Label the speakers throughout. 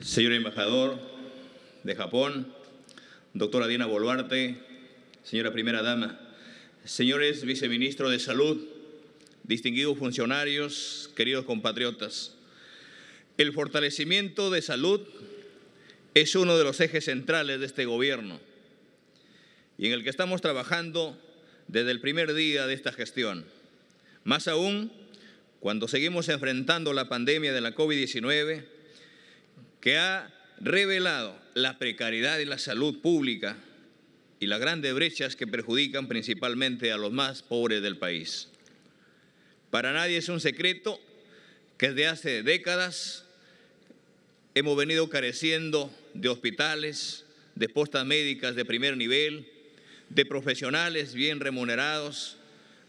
Speaker 1: señor embajador de Japón, doctora Diana Boluarte, señora primera dama, señores viceministros de Salud, distinguidos funcionarios, queridos compatriotas. El fortalecimiento de salud es uno de los ejes centrales de este gobierno y en el que estamos trabajando desde el primer día de esta gestión. Más aún, cuando seguimos enfrentando la pandemia de la COVID-19, que ha revelado la precariedad de la salud pública y las grandes brechas que perjudican principalmente a los más pobres del país. Para nadie es un secreto que desde hace décadas hemos venido careciendo de hospitales, de postas médicas de primer nivel, de profesionales bien remunerados,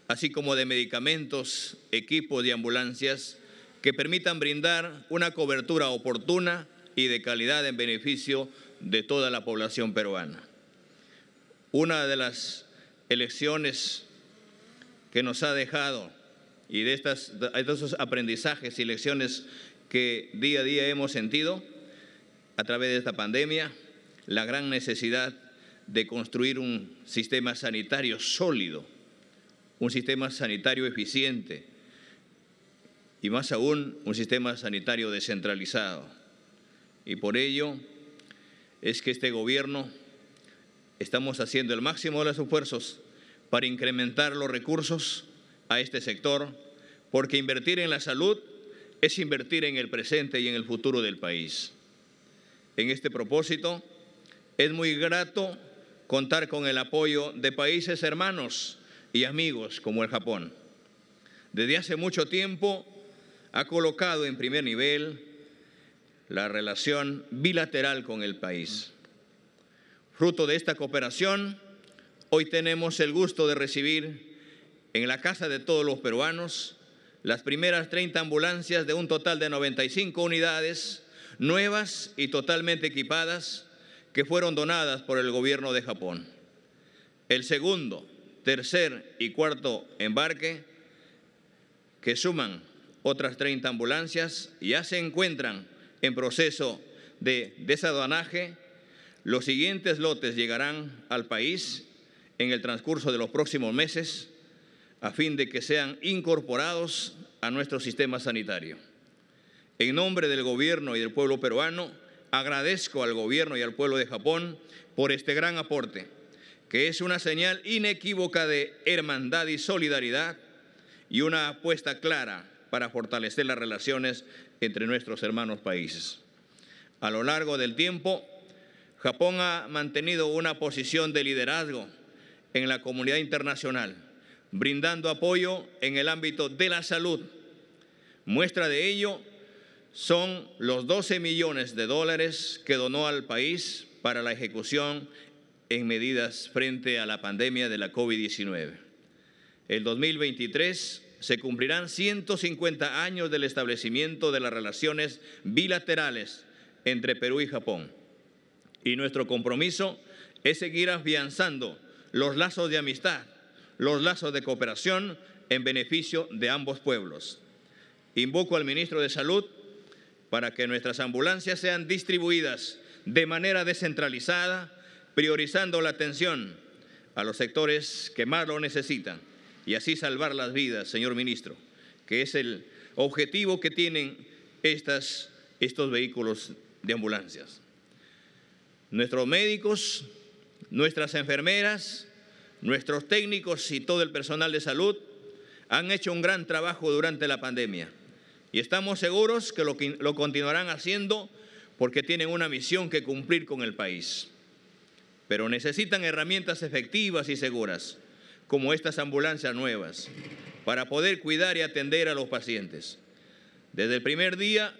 Speaker 1: así como de medicamentos, equipos y ambulancias que permitan brindar una cobertura oportuna y de calidad en beneficio de toda la población peruana. Una de las elecciones que nos ha dejado y de, estas, estos aprendizajes y lecciones que día a día hemos sentido a través de esta pandemia, la gran necesidad de construir un sistema sanitario sólido, un sistema sanitario eficiente y más aún un sistema sanitario descentralizado y por ello es que este gobierno estamos haciendo el máximo de los esfuerzos para incrementar los recursos a este sector, porque invertir en la salud es invertir en el presente y en el futuro del país. En este propósito, es muy grato contar con el apoyo de países hermanos y amigos como el Japón. Desde hace mucho tiempo ha colocado en primer nivel la relación bilateral con el país. Fruto de esta cooperación, hoy tenemos el gusto de recibir en la Casa de Todos los Peruanos las primeras 30 ambulancias de un total de 95 unidades nuevas y totalmente equipadas que fueron donadas por el gobierno de Japón. El segundo, tercer y cuarto embarque, que suman otras 30 ambulancias, ya se encuentran en proceso de desaduanaje, los siguientes lotes llegarán al país en el transcurso de los próximos meses a fin de que sean incorporados a nuestro sistema sanitario. En nombre del gobierno y del pueblo peruano, agradezco al gobierno y al pueblo de Japón por este gran aporte, que es una señal inequívoca de hermandad y solidaridad y una apuesta clara para fortalecer las relaciones entre nuestros hermanos países. A lo largo del tiempo, Japón ha mantenido una posición de liderazgo en la comunidad internacional, brindando apoyo en el ámbito de la salud. Muestra de ello son los 12 millones de dólares que donó al país para la ejecución en medidas frente a la pandemia de la COVID-19. El 2023 se cumplirán 150 años del establecimiento de las relaciones bilaterales entre Perú y Japón. Y nuestro compromiso es seguir afianzando los lazos de amistad, los lazos de cooperación en beneficio de ambos pueblos. Invoco al ministro de Salud para que nuestras ambulancias sean distribuidas de manera descentralizada, priorizando la atención a los sectores que más lo necesitan y así salvar las vidas, señor ministro, que es el objetivo que tienen estas, estos vehículos de ambulancias. Nuestros médicos, nuestras enfermeras, nuestros técnicos y todo el personal de salud han hecho un gran trabajo durante la pandemia y estamos seguros que lo, lo continuarán haciendo porque tienen una misión que cumplir con el país. Pero necesitan herramientas efectivas y seguras como estas ambulancias nuevas para poder cuidar y atender a los pacientes. Desde el primer día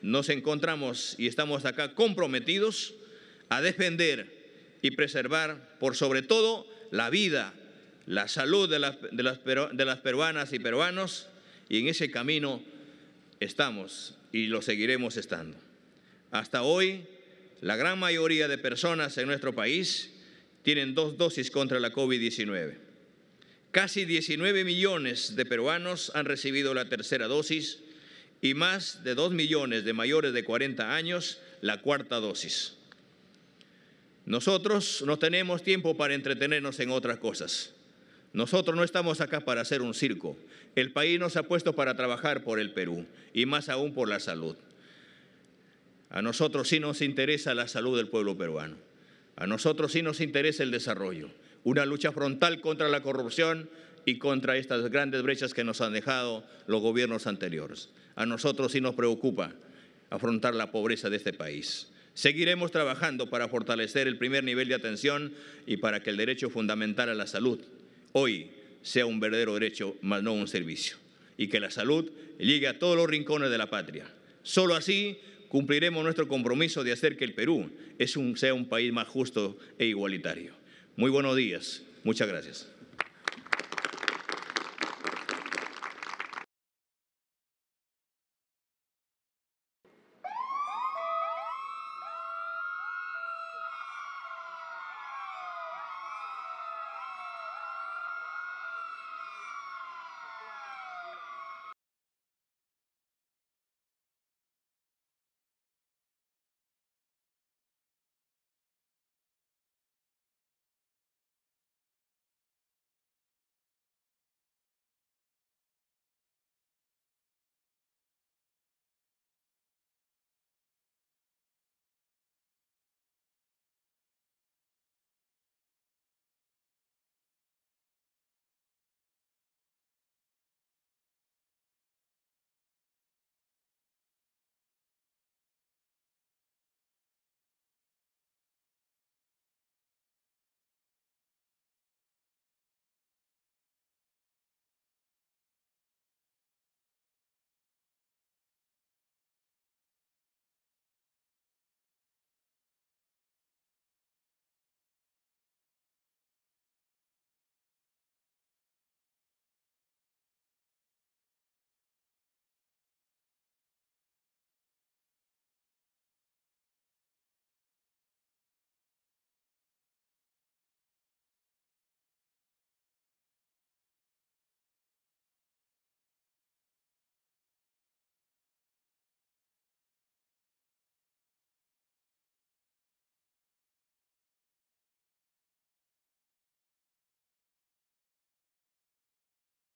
Speaker 1: nos encontramos y estamos acá comprometidos a defender y preservar por sobre todo la vida, la salud de las, peruanas y peruanos y en ese camino estamos y lo seguiremos estando. Hasta hoy, la gran mayoría de personas en nuestro país tienen dos dosis contra la COVID-19. Casi 19 millones de peruanos han recibido la tercera dosis y más de 2 millones de mayores de 40 años la cuarta dosis. Nosotros no tenemos tiempo para entretenernos en otras cosas. Nosotros no estamos acá para hacer un circo. El país nos ha puesto para trabajar por el Perú y más aún por la salud. A nosotros sí nos interesa la salud del pueblo peruano. A nosotros sí nos interesa el desarrollo una lucha frontal contra la corrupción y contra estas grandes brechas que nos han dejado los gobiernos anteriores. A nosotros sí nos preocupa afrontar la pobreza de este país. Seguiremos trabajando para fortalecer el primer nivel de atención y para que el derecho fundamental a la salud hoy sea un verdadero derecho, más no un servicio, y que la salud llegue a todos los rincones de la patria. Solo así cumpliremos nuestro compromiso de hacer que el Perú sea un país más justo e igualitario. Muy buenos días. Muchas gracias.